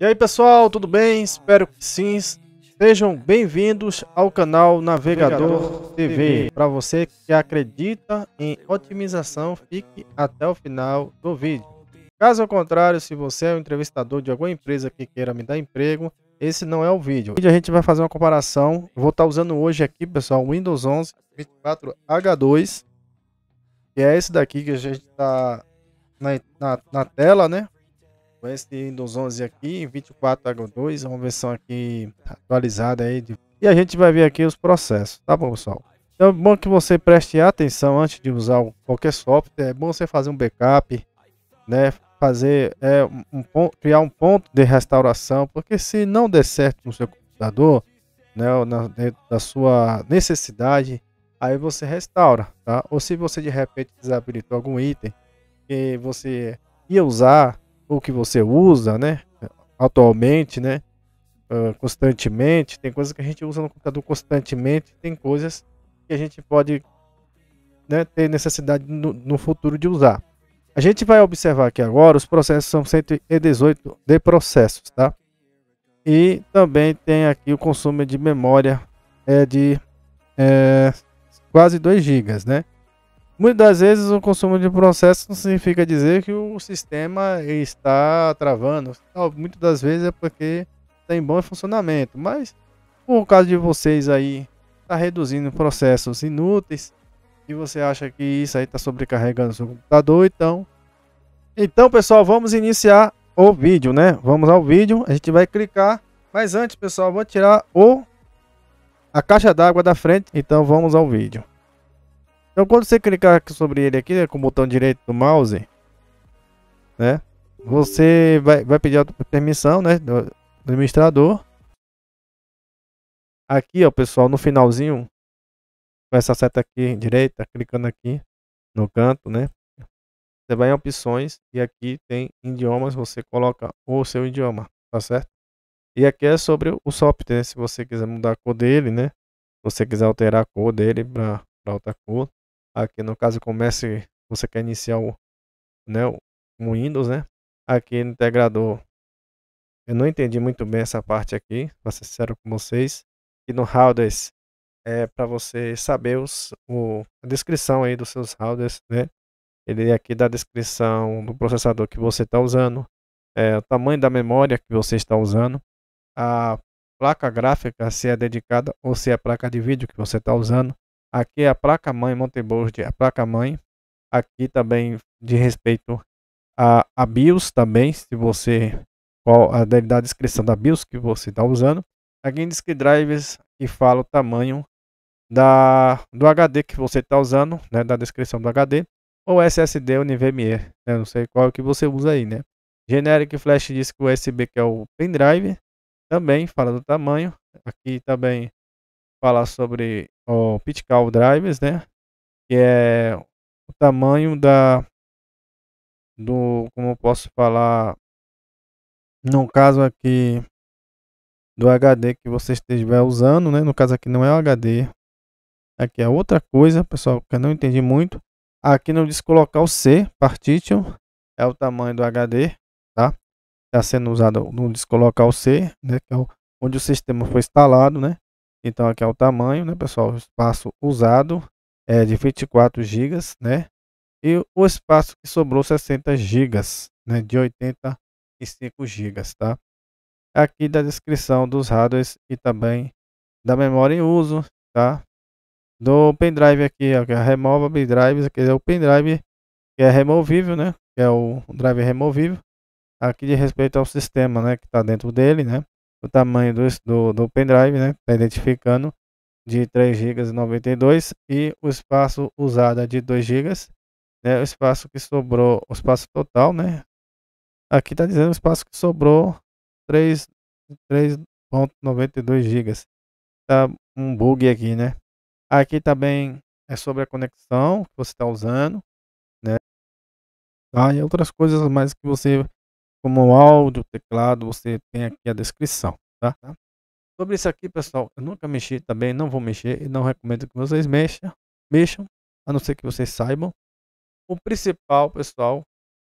E aí pessoal, tudo bem? Espero que sim. Sejam bem-vindos ao canal Navegador TV. Para você que acredita em otimização, fique até o final do vídeo. Caso contrário, se você é um entrevistador de alguma empresa que queira me dar emprego, esse não é o vídeo. Hoje a gente vai fazer uma comparação. Vou estar usando hoje aqui, pessoal, Windows 11 24H2, que é esse daqui que a gente está na, na, na tela, né? com esse Windows 11 aqui, 24.2, uma versão aqui atualizada aí. De... E a gente vai ver aqui os processos, tá bom, pessoal? Então é bom que você preste atenção antes de usar qualquer software. É bom você fazer um backup, né? Fazer é, um ponto, criar um ponto de restauração, porque se não der certo no seu computador, né, na, dentro da sua necessidade, aí você restaura, tá? Ou se você de repente desabilitou algum item que você ia usar, o que você usa, né? Atualmente, né? Uh, constantemente. Tem coisas que a gente usa no computador constantemente. Tem coisas que a gente pode né, ter necessidade no, no futuro de usar. A gente vai observar aqui agora os processos são 118 de processos, tá? E também tem aqui o consumo de memória é de é, quase 2 GB, né? Muitas das vezes o consumo de processo não significa dizer que o sistema está travando. Muitas das vezes é porque tem tá bom funcionamento, mas por caso de vocês aí está reduzindo processos inúteis e você acha que isso aí está sobrecarregando seu computador, então então pessoal vamos iniciar o vídeo, né? Vamos ao vídeo, a gente vai clicar, mas antes pessoal vou tirar o a caixa d'água da frente, então vamos ao vídeo. Então quando você clicar sobre ele aqui, né, com o botão direito do mouse, né? Você vai, vai pedir a permissão, né, do administrador. Aqui, ó, pessoal, no finalzinho, com essa seta aqui direita, clicando aqui no canto, né? Você vai em opções e aqui tem idiomas, você coloca o seu idioma, tá certo? E aqui é sobre o software, né, se você quiser mudar a cor dele, né? Se você quiser alterar a cor dele para outra cor, Aqui no caso comece, você quer iniciar o, né, o Windows, né? Aqui no integrador. Eu não entendi muito bem essa parte aqui, para ser sincero com vocês. E no routers é para você saber os, o, a descrição aí dos seus routers, né? Ele é aqui dá a descrição do processador que você está usando, é, o tamanho da memória que você está usando, a placa gráfica, se é dedicada ou se é placa de vídeo que você está usando, Aqui é a placa-mãe Montebold, a placa-mãe. Aqui também de respeito a, a BIOS também, se você qual a da descrição da BIOS que você está usando. Aqui em disk drives que fala o tamanho da do HD que você está usando, né, da descrição do HD ou SSD ou NVMe, né, não sei qual é que você usa aí, né? Generic flash disk USB que é o pendrive, também fala do tamanho. Aqui também falar sobre o Pit Call Drivers, né? Que é o tamanho da do como eu posso falar no caso aqui do HD que você estiver usando, né? No caso aqui não é o HD, aqui é outra coisa, pessoal, que eu não entendi muito. Aqui não diz colocar o C, partition, é o tamanho do HD, tá? Está sendo usado no descolocar o C, né? Que é onde o sistema foi instalado, né? Então aqui é o tamanho, né, pessoal? O espaço usado é de 24 GB, né? E o espaço que sobrou 60 GB, né, de 85 GB, tá? Aqui da descrição dos hardwares e também da memória em uso, tá? Do pendrive aqui, ó, que é remova pendrive, quer dizer, é o pendrive que é removível, né? Que é o drive removível. Aqui de respeito ao sistema, né, que está dentro dele, né? o tamanho do, do, do pendrive, né? Está identificando de 3 GB e 92 e o espaço usado é de 2 GB, né? O espaço que sobrou, o espaço total, né? Aqui está dizendo o espaço que sobrou 3.92 GB. Tá um bug aqui, né? Aqui também é sobre a conexão que você está usando, né? Ah, e outras coisas mais que você como áudio, teclado, você tem aqui a descrição, tá? Sobre isso aqui, pessoal, eu nunca mexi também, não vou mexer e não recomendo que vocês mexam, mexam, a não ser que vocês saibam. O principal, pessoal,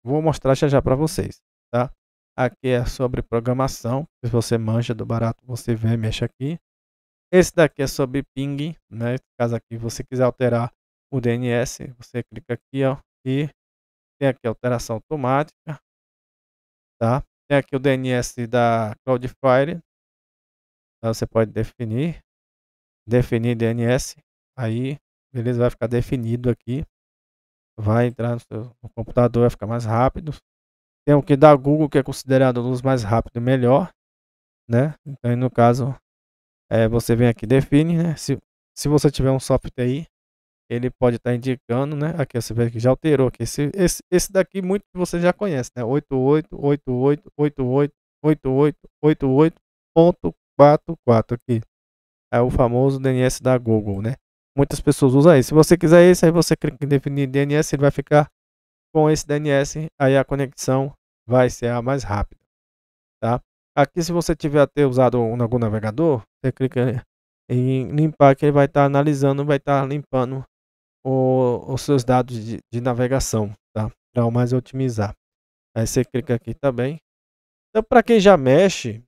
vou mostrar já já para vocês, tá? Aqui é sobre programação, se você manja do barato, você vem mexe aqui. Esse daqui é sobre ping, né? Caso aqui você quiser alterar o DNS, você clica aqui, ó, e tem aqui alteração automática, Tá? Tem aqui o DNS da Cloudflare. Tá? Você pode definir. Definir DNS. Aí, beleza, vai ficar definido aqui. Vai entrar no, seu, computador, vai ficar mais rápido. Tem o que da Google, que é considerado luz mais rápido e melhor. Né? Então, no caso, é, você vem aqui define, né? Se, se você tiver um software aí, ele pode estar tá indicando, né? Aqui você vê que já alterou aqui. Esse, esse, esse daqui muito você já conhece, né? 8888888888.44 aqui. É o famoso DNS da Google, né? Muitas pessoas usam isso. Se você quiser esse, aí você clica em definir DNS, ele vai ficar com esse DNS, aí a conexão vai ser a mais rápida, tá? Aqui se você tiver até usado algum navegador, você clica em limpar que ele vai estar tá analisando, vai estar tá limpando o, os seus dados de, de navegação, tá? Para mais otimizar. Aí você clica aqui também. Então, para quem já mexe,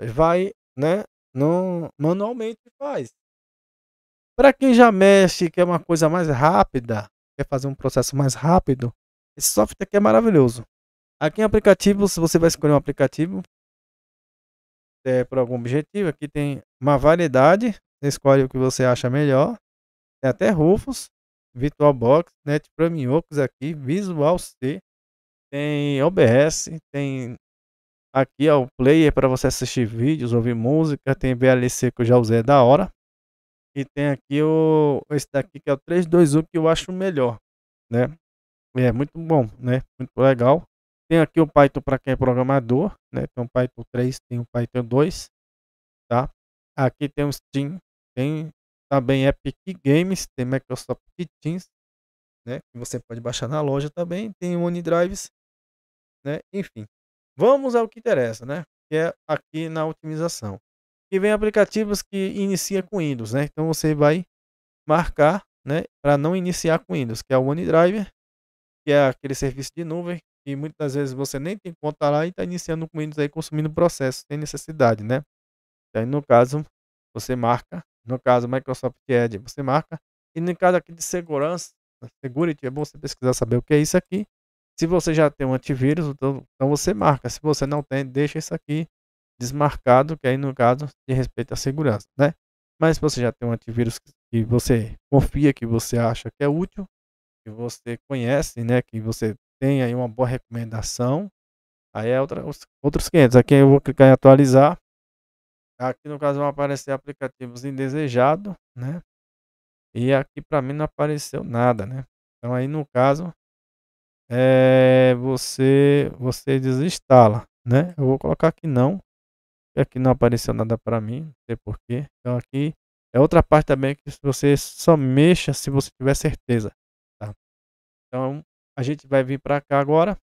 vai, né? Não, manualmente faz. Para quem já mexe, quer uma coisa mais rápida, quer fazer um processo mais rápido, esse software aqui é maravilhoso. Aqui em aplicativos, você vai escolher um aplicativo é, por algum objetivo. Aqui tem uma variedade. Você escolhe o que você acha melhor. Tem até Rufus, VirtualBox, NetPremiocos aqui, Visual C, tem OBS, tem aqui ó, o player para você assistir vídeos, ouvir música, tem VLC que eu já usei é da hora. E tem aqui o esse daqui que é o 321 que eu acho melhor, né? é muito bom, né? Muito legal. Tem aqui o Python para quem é programador, né? Tem o Python 3, tem o Python 2, tá? Aqui tem o Steam, tem também Epic Games, tem Microsoft Teams, né, que você pode baixar na loja também, tem OneDrives, né, enfim. Vamos ao que interessa, né, que é aqui na otimização. E vem aplicativos que inicia com Windows, né, então você vai marcar, né, para não iniciar com Windows, que é o OneDrive, que é aquele serviço de nuvem, e muitas vezes você nem tem conta lá e está iniciando com Windows aí, consumindo processo, sem necessidade, né. Aí, no caso, você marca no caso Microsoft Edge, você marca. E no caso aqui de segurança, security, é bom você pesquisar saber o que é isso aqui. Se você já tem um antivírus, então, então você marca. Se você não tem, deixa isso aqui desmarcado, que aí no caso de respeito à segurança, né? Mas se você já tem um antivírus que você confia, que você acha que é útil, que você conhece, né? Que você tem aí uma boa recomendação, aí é outra, outros 500. Aqui eu vou clicar em atualizar Aqui no caso vão aparecer aplicativos indesejados, né? E aqui para mim não apareceu nada, né? Então aí no caso é, você você desinstala, né? Eu vou colocar aqui não, aqui não apareceu nada para mim, não sei porquê. Então aqui é outra parte também que você só mexa se você tiver certeza, tá? Então a gente vai vir para cá agora.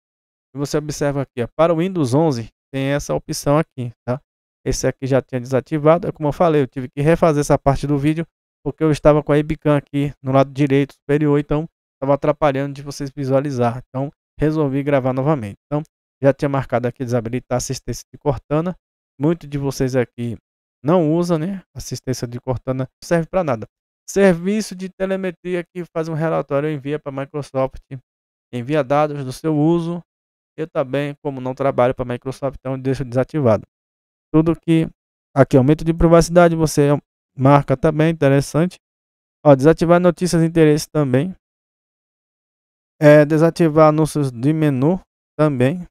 E você observa aqui, ó, para o Windows 11 tem essa opção aqui, tá? Esse aqui já tinha desativado. É como eu falei, eu tive que refazer essa parte do vídeo porque eu estava com a webcam aqui no lado direito superior, então estava atrapalhando de vocês visualizar. Então resolvi gravar novamente. Então já tinha marcado aqui desabilitar assistência de Cortana. Muitos de vocês aqui não usam, né? Assistência de Cortana não serve para nada. Serviço de telemetria que faz um relatório envia para a Microsoft. Envia dados do seu uso. Eu também, como não trabalho para a Microsoft, então deixo desativado tudo que aqui aumento é de privacidade você marca também tá interessante ó desativar notícias de interesse também é desativar anúncios de menu também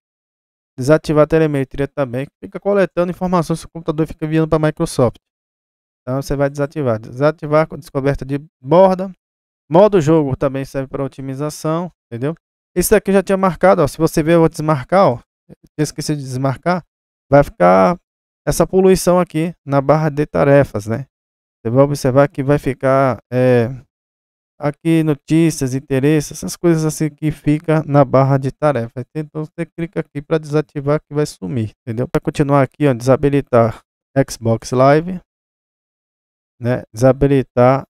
desativar telemetria também fica coletando informações que o computador fica enviando para Microsoft então você vai desativar desativar com descoberta de borda modo jogo também serve para otimização entendeu esse aqui eu já tinha marcado ó se você ver eu vou desmarcar ó eu esqueci de desmarcar vai ficar essa poluição aqui na barra de tarefas, né? Você vai observar que vai ficar é, aqui notícias, interesses, essas coisas assim que fica na barra de tarefas. Então você clica aqui para desativar que vai sumir, entendeu? Para continuar aqui, ó, desabilitar Xbox Live, né? Desabilitar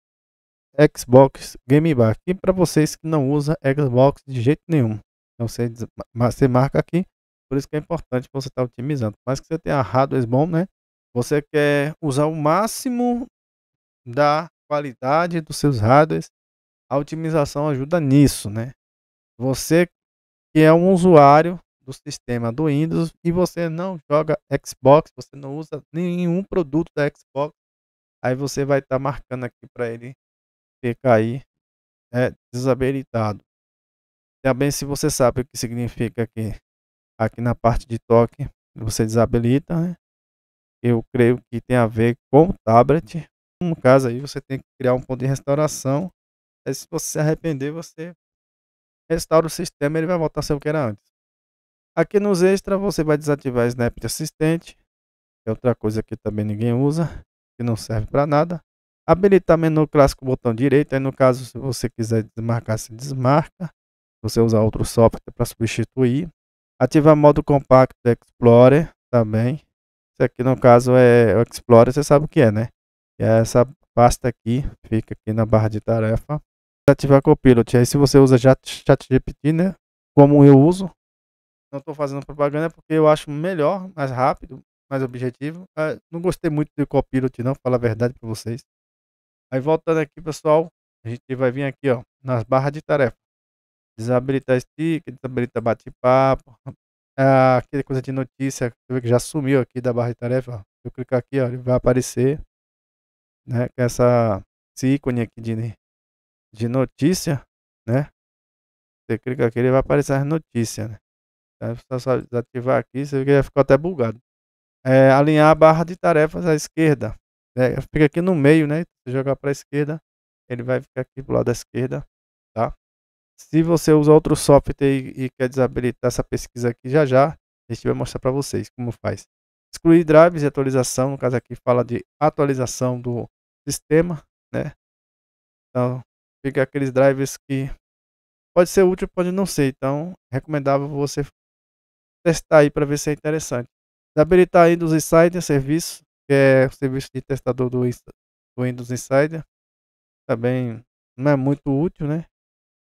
Xbox Game Bar. E para vocês que não usa Xbox de jeito nenhum, então você, você marca aqui por isso que é importante você estar tá otimizando. Mas que você tenha hardware bom, né? Você quer usar o máximo da qualidade dos seus hardwares. A otimização ajuda nisso, né? Você que é um usuário do sistema do Windows e você não joga Xbox, você não usa nenhum produto da Xbox, aí você vai estar tá marcando aqui para ele ficar aí é, desabilitado. Também se você sabe o que significa aqui aqui na parte de toque você desabilita, né? Eu creio que tem a ver com o tablet. No caso aí você tem que criar um ponto de restauração. Aí, se você se arrepender, você restaura o sistema, ele vai voltar a ser o que era antes. Aqui nos extras você vai desativar o Snap de Assistente, é outra coisa que também ninguém usa, que não serve para nada. Habilitar menu clássico botão direito, aí no caso se você quiser desmarcar, se desmarca. Você usar outro software para substituir. Ativar modo compacto Explorer também. Isso aqui no caso é o Explorer, você sabe o que é, né? E é essa pasta aqui, fica aqui na barra de tarefa. Ativar Copilot. Aí se você usa ChatGPT, né? Como eu uso. Não estou fazendo propaganda porque eu acho melhor, mais rápido, mais objetivo. Eu ah, não gostei muito do Copilot não, falar a verdade para vocês. Aí voltando aqui, pessoal, a gente vai vir aqui, ó, nas barras de tarefa desabilitar stick, desabilitar bate-papo, ah, aquela coisa de notícia que já sumiu aqui da barra de tarefa. Ó. Eu clicar aqui, ó, ele vai aparecer, né? Com essa esse ícone aqui de, de notícia, né? Você clica aqui, ele vai aparecer as notícias, né? Então, só desativar aqui, você vê vai ficou até bugado. É, alinhar a barra de tarefas à esquerda. Né? Fica aqui no meio, né? Se jogar para a esquerda, ele vai ficar aqui pro lado da esquerda. Se você usa outro software e, quer desabilitar essa pesquisa aqui já já, a gente vai mostrar para vocês como faz. Excluir drives e atualização, no caso aqui fala de atualização do sistema, né? Então, fica aqueles drives que pode ser útil, pode não ser. Então, recomendável você testar aí para ver se é interessante. Desabilitar Windows Insider serviço, que é o serviço de testador do Windows Insider. Também não é muito útil, né?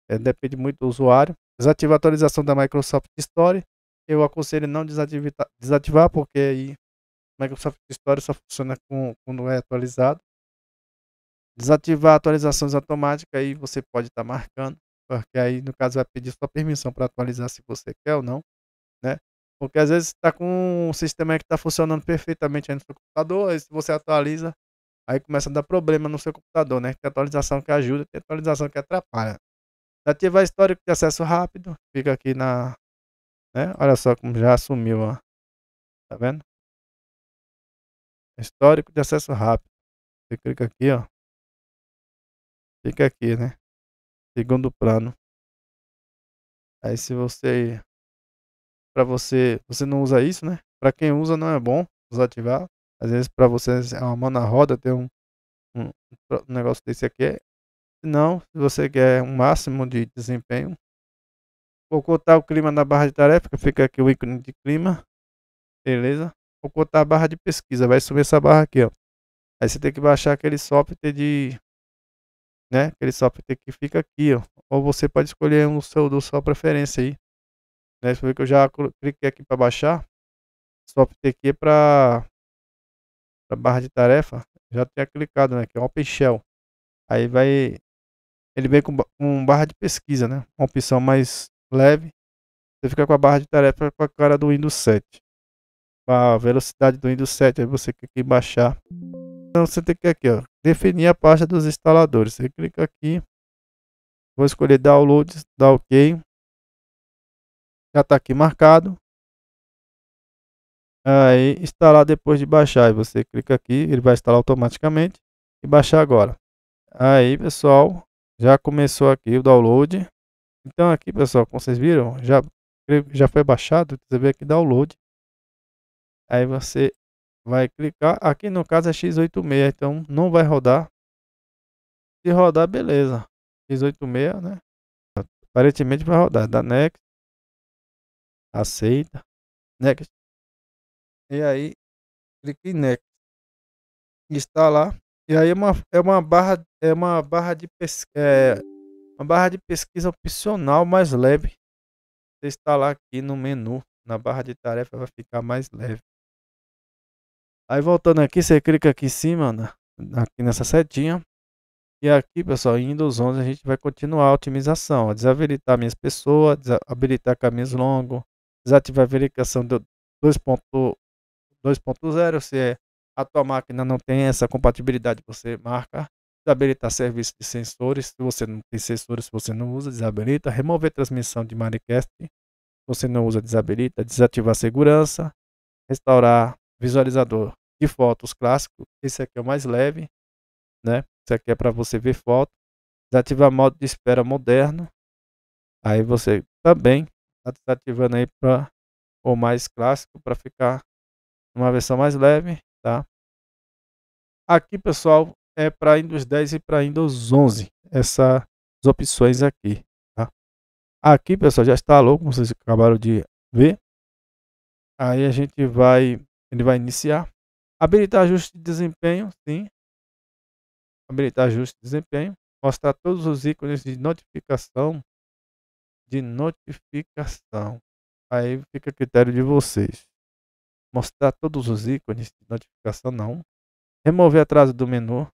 é, depende muito do usuário. Desativa a atualização da Microsoft Store. Eu aconselho não desativar, desativar porque aí Microsoft Store só funciona com, quando é atualizado. Desativar atualizações automáticas, aí você pode estar tá marcando, porque aí no caso vai pedir sua permissão para atualizar se você quer ou não, né? Porque às vezes está com um sistema que está funcionando perfeitamente aí no seu computador, aí se você atualiza, aí começa a dar problema no seu computador, né? Tem atualização que ajuda, tem atualização que atrapalha. Ativar histórico de acesso rápido. Fica aqui na. Né? Olha só como já assumiu, ó. Tá vendo? Histórico de acesso rápido. Você clica aqui, ó. Fica aqui, né? Segundo plano. Aí se você para você, você não usa isso, né? Para quem usa não é bom desativar. Às vezes para você é uma mão na roda, tem um, um negócio desse aqui é não, se você quer um máximo de desempenho, vou cortar o clima na barra de tarefa, fica aqui o ícone de clima, beleza? Vou cortar a barra de pesquisa, vai subir essa barra aqui, ó. Aí você tem que baixar aquele software de, né? Aquele software que fica aqui, ó. Ou você pode escolher um seu do sua preferência aí. Né? Deixa ver que eu já cliquei aqui para baixar. Software aqui é para a barra de tarefa, já tinha clicado, né? Que é OpenShell. Aí vai ele vem com, com barra de pesquisa, né? Uma opção mais leve. Você fica com a barra de tarefa com a cara do Windows 7. Ah, a velocidade do Windows 7. Aí você clica em baixar. Então você tem que aqui, ó, definir a pasta dos instaladores. Você clica aqui. Vou escolher downloads, dá OK. Já está aqui marcado. Aí instalar depois de baixar. Aí você clica aqui, ele vai instalar automaticamente e baixar agora. Aí, pessoal, já começou aqui o download. Então aqui, pessoal, como vocês viram, já, já foi baixado. Você vê aqui download. Aí você vai clicar. Aqui no caso é x86, então não vai rodar. Se rodar, beleza. x86, né? Aparentemente vai rodar. Dá next. Aceita. Next. E aí, clique em next. Instalar. E aí é uma, é uma barra é uma barra de pesquisa, é uma barra de pesquisa opcional mais leve. Você instalar aqui no menu, na barra de tarefa vai ficar mais leve. Aí voltando aqui, você clica aqui em cima, na, aqui nessa setinha. E aqui, pessoal, em Windows 11 a gente vai continuar a otimização, desabilitar minhas pessoas, desabilitar caminhos longos, desativar a verificação do 2.0, se a tua máquina não tem essa compatibilidade, você marca desabilitar serviço de sensores, se você não tem sensores, se você não usa, desabilita, remover transmissão de Minecraft, se você não usa, desabilita, desativar segurança, restaurar visualizador de fotos clássico, esse aqui é o mais leve, né? Esse aqui é para você ver foto, desativar modo de espera moderno, aí você também tá desativando aí para o mais clássico para ficar uma versão mais leve, tá? Aqui, pessoal, é, para Windows 10 e para Windows 11 essas opções aqui. Tá? Aqui, pessoal, já instalou, como vocês acabaram de ver. Aí a gente vai, ele vai iniciar. Habilitar ajuste de desempenho, sim. Habilitar ajuste de desempenho. Mostrar todos os ícones de notificação. De notificação. Aí fica a critério de vocês. Mostrar todos os ícones de notificação, não. Remover atraso do menu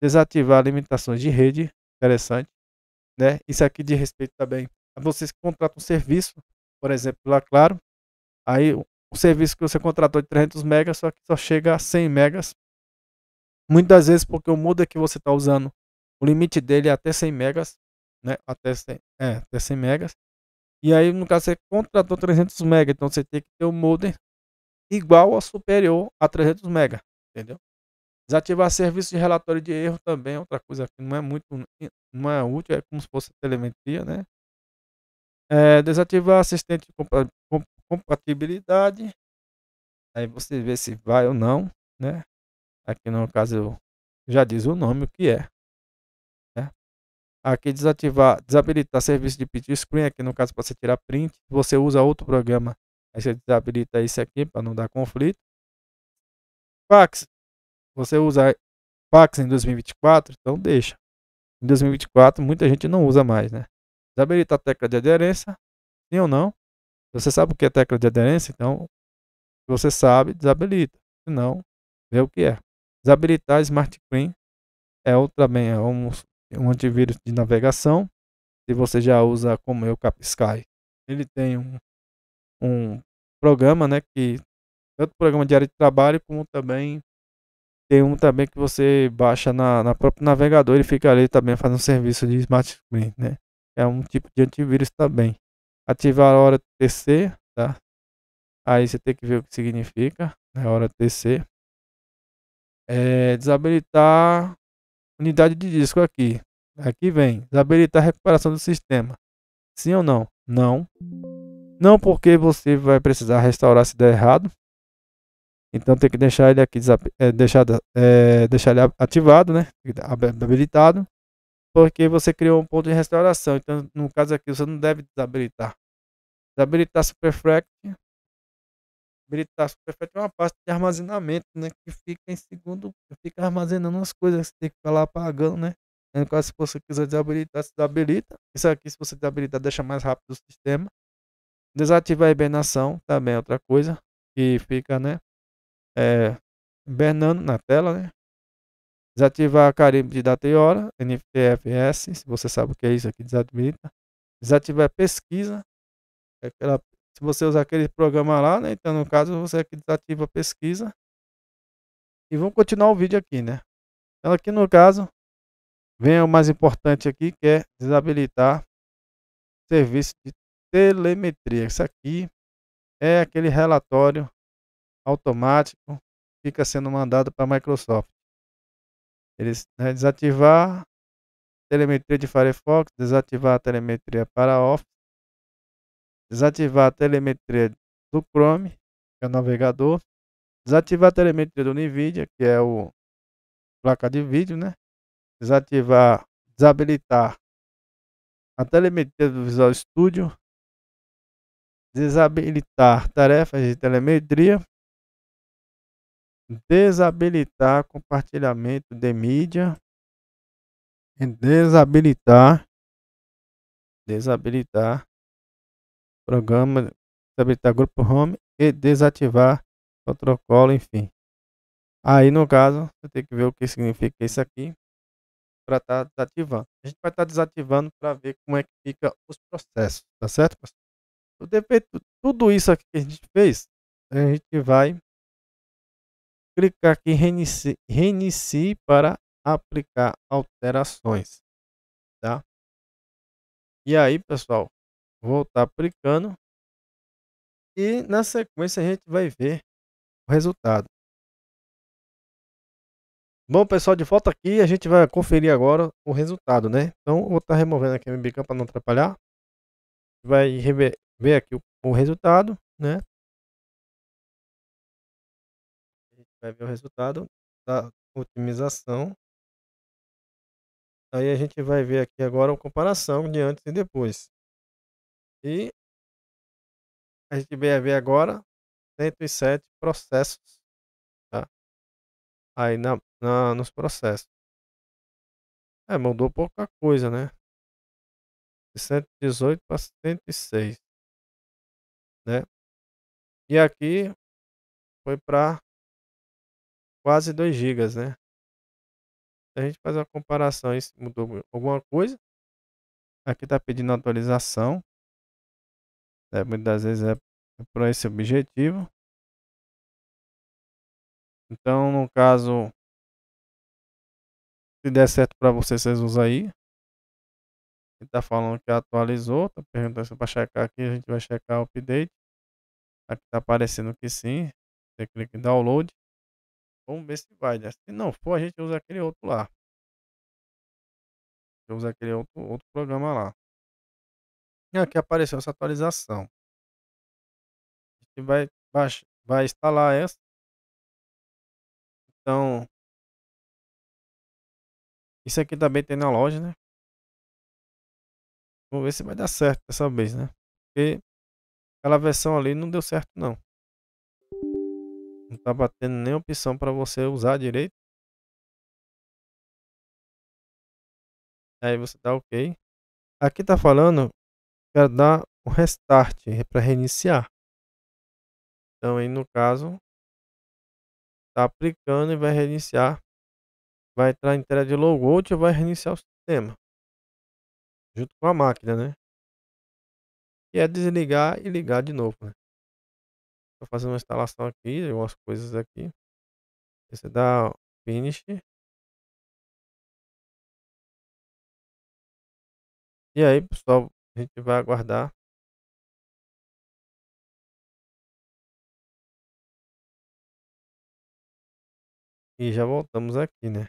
desativar limitações de rede, interessante, né? Isso aqui de respeito também a vocês que contratam um serviço, por exemplo, lá claro, aí o serviço que você contratou de 300 megas só que só chega a 100 megas. Muitas vezes porque o muda que você está usando, o limite dele é até 100 megas, né? Até 100, é, até 100 megas. E aí, no caso, você contratou 300 megas, então você tem que ter um modem igual ou superior a 300 mega, entendeu? Desativar serviço de relatório de erro também é outra coisa que não é muito não é útil, é como se fosse telemetria, né? É, desativar assistente de compatibilidade. Aí você vê se vai ou não, né? Aqui no caso eu já diz o nome, o que é. Né? Aqui desativar, desabilitar serviço de print screen, aqui no caso para você tirar print. Você usa outro programa, aí você desabilita esse aqui para não dar conflito. Fax, você usar fax em 2024, então deixa. Em 2024, muita gente não usa mais, né? Desabilitar a tecla de aderência, sim ou não? Você sabe o que é tecla de aderência? Então, se você sabe, desabilita. Se não, vê o que é. Desabilitar Smart Clean é outra bem, é um, um antivírus de navegação. Se você já usa como eu CapSky, ele tem um, um programa, né, que tanto programa de área de trabalho como também tem um também que você baixa na, na próprio navegador e fica ali também fazendo serviço de smart screen, né? É um tipo de antivírus também. Ativar a hora TC, tá? Aí você tem que ver o que significa, né? Hora TC. É, desabilitar unidade de disco aqui. Aqui vem, desabilitar recuperação do sistema. Sim ou não? Não. Não porque você vai precisar restaurar se der errado. Então tem que deixar ele aqui é, deixar, é, deixar ele ativado, né? Habilitado. Porque você criou um ponto de restauração. Então, no caso aqui, você não deve desabilitar. Desabilitar Superfract. Habilitar Superfract é uma parte de armazenamento, né? Que fica em segundo. Fica armazenando as coisas. Você tem que ficar lá apagando, né? No então, caso, se você quiser desabilitar, se desabilita. Isso aqui, se você desabilitar, deixa mais rápido o sistema. Desativar a hibernação também é outra coisa. Que fica, né? é, Bernardo na tela, né? Desativar carimbo de data e hora, NFTFS, se você sabe o que é isso aqui, desabilita. Desativar pesquisa, é aquela, se você usar aquele programa lá, né? Então, no caso, você aqui é desativa a pesquisa. E vamos continuar o vídeo aqui, né? Então, aqui no caso, vem o mais importante aqui, que é desabilitar serviço de telemetria. Isso aqui é aquele relatório automático fica sendo mandado para a Microsoft. Eles né, desativar telemetria de Firefox, desativar a telemetria para Office, desativar a telemetria do Chrome, que é o navegador, desativar a telemetria do NVIDIA, que é o placa de vídeo, né? Desativar, desabilitar a telemetria do Visual Studio, desabilitar tarefas de telemetria desabilitar compartilhamento de mídia e desabilitar desabilitar programa, desabilitar grupo home e desativar protocolo, enfim. Aí no caso, você tem que ver o que significa isso aqui para estar tá desativando. A gente vai estar tá desativando para ver como é que fica os processos, tá certo? O DP, tudo isso aqui que a gente fez, a gente vai clicar aqui em reiniciar reinicie para aplicar alterações, tá? E aí, pessoal, vou estar tá aplicando e na sequência a gente vai ver o resultado. Bom, pessoal, de volta aqui, a gente vai conferir agora o resultado, né? Então, vou estar tá removendo aqui a webcam para não atrapalhar. Vai ver aqui o, o resultado, né? vai ver o resultado da otimização. Aí a gente vai ver aqui agora uma comparação de antes e depois. E a gente vai ver agora 107 processos. Tá? Aí na, na, nos processos. É, mudou pouca coisa, né? De 118 para 106. Né? E aqui foi para quase 2 GB, né? Se a gente faz uma comparação, isso mudou alguma coisa. Aqui está pedindo atualização. É, muitas vezes é, é para esse objetivo. Então, no caso, se der certo para vocês, vocês usam aí. Ele tá falando que atualizou, Está perguntando se é para checar aqui, a gente vai checar o update. Aqui está aparecendo que sim. Você clica em download. Vamos ver se vai, né? Se não for, a gente usa aquele outro lá. Eu uso aquele outro, outro programa lá. E aqui apareceu essa atualização. A gente vai, baixar, vai instalar essa. Então, isso aqui também tem na loja, né? Vamos ver se vai dar certo dessa vez, né? Porque aquela versão ali não deu certo, não. Não tá batendo nem opção para você usar direito. Aí você dá OK. Aqui tá falando, quero dar um restart para reiniciar. Então aí no caso, tá aplicando e vai reiniciar. Vai entrar em tela de logout e vai reiniciar o sistema. Junto com a máquina, né? E é desligar e ligar de novo. Né? Estou fazendo uma instalação aqui, algumas coisas aqui. Você é dá finish. E aí, pessoal, a gente vai aguardar. E já voltamos aqui, né?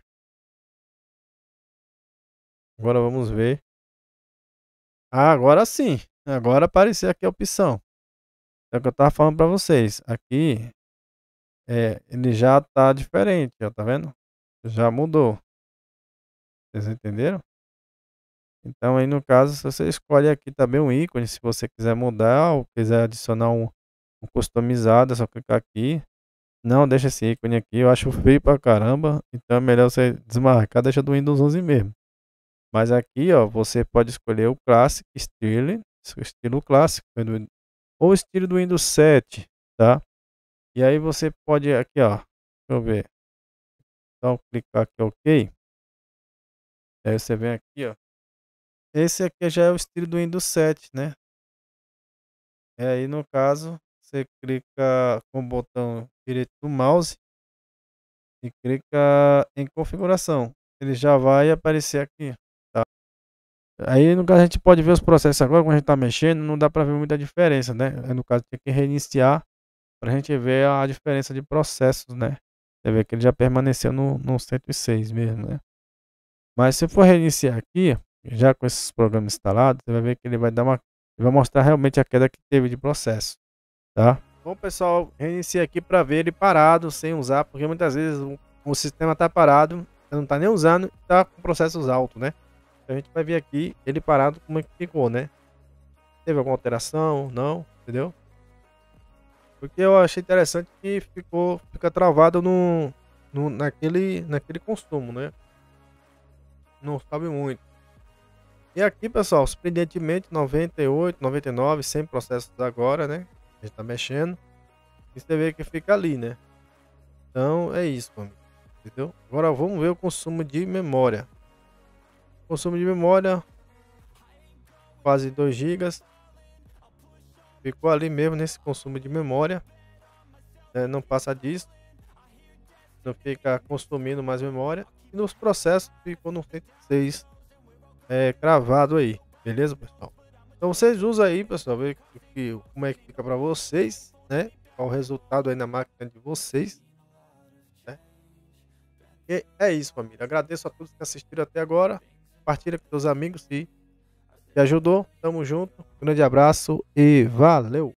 Agora vamos ver. Ah, agora sim. Agora apareceu aqui a opção. É o que eu tava falando pra vocês. Aqui, é, ele já tá diferente, ó, tá vendo? Já mudou. Vocês entenderam? Então aí no caso, se você escolhe aqui também um ícone, se você quiser mudar ou quiser adicionar um, um customizado, é só clicar aqui. Não, deixa esse ícone aqui, eu acho feio pra caramba, então é melhor você desmarcar, deixa do Windows 11 mesmo. Mas aqui, ó, você pode escolher o Classic estilo, estilo clássico, ou estilo do Windows 7, tá? E aí você pode aqui, ó, deixa eu ver. Então clicar aqui OK. Aí você vem aqui, ó. Esse aqui já é o estilo do Windows 7, né? E aí no caso, você clica com o botão direito do mouse e clica em configuração. Ele já vai aparecer aqui. Aí, no caso, a gente pode ver os processos agora, quando a gente está mexendo, não dá para ver muita diferença, né? Aí, no caso, tem que reiniciar para a gente ver a diferença de processos, né? Você vê que ele já permaneceu no, no 106 mesmo, né? Mas se for reiniciar aqui, já com esses programas instalados, você vai ver que ele vai dar uma vai mostrar realmente a queda que teve de processo, tá? Bom, pessoal, reiniciar aqui para ver ele parado, sem usar, porque muitas vezes o, o sistema está parado, não está nem usando, está com processos altos, né? a gente vai ver aqui ele parado como é que ficou, né? Teve alguma alteração? Não, entendeu? Porque eu achei interessante que ficou, fica travado no, no, naquele, naquele consumo, né? Não sabe muito. E aqui, pessoal, surpreendentemente, 98, 99, sem processos agora, né? A gente tá mexendo. E você vê que fica ali, né? Então, é isso, amigo. Entendeu? Agora vamos ver o consumo de memória. Consumo de memória, quase 2 GB. Ficou ali mesmo nesse consumo de memória. Né? Não passa disso. Não fica consumindo mais memória. E nos processos ficou no 106 é, cravado aí. Beleza, pessoal? Então vocês usam aí, pessoal, ver que, como é que fica para vocês, né? o resultado aí na máquina de vocês. Né? E é isso, família. Agradeço a todos que assistiram até agora compartilha com seus amigos se te ajudou. Tamo junto. grande abraço e valeu!